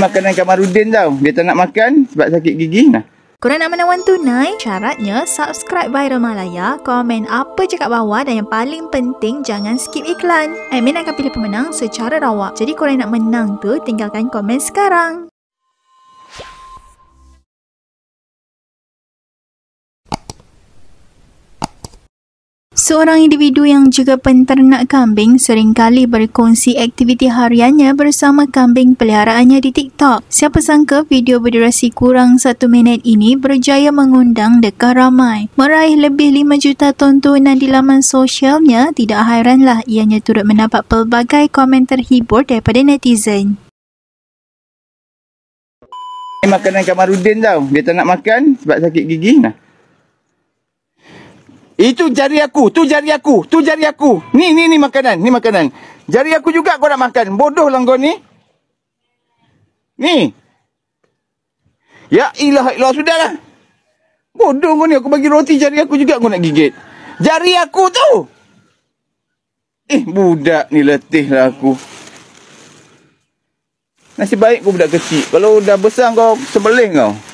makanan Kamarudin tau. Dia tak nak makan sebab sakit gigi. Nah. Korang nak menawan tunai? Syaratnya subscribe Viral Malaya, komen apa cakap bawah dan yang paling penting jangan skip iklan. Admin eh, akan pilih pemenang secara rawak. Jadi korang nak menang tu tinggalkan komen sekarang. Seorang individu yang juga penternak kambing seringkali berkongsi aktiviti hariannya bersama kambing peliharaannya di TikTok. Siapa sangka video berdurasi kurang satu minit ini berjaya mengundang dekat ramai. Meraih lebih 5 juta tontonan di laman sosialnya, tidak hairanlah ianya turut mendapat pelbagai komen terhibur daripada netizen. Ini makanan Kamarudin tau. Dia tak nak makan sebab sakit gigi. Nah. Itu jari aku, tu jari aku, tu jari aku. Ni ni ni makanan, ni makanan. Jari aku juga kau nak makan. Bodoh lah kau ni. Ni. Ya ilah ilah sudahlah. Bodoh kau ni aku bagi roti jari aku juga kau nak gigit. Jari aku tu. Eh budak ni letihlah aku. Nasib baik kau budak kecil. Kalau dah besar kau sebelih kau.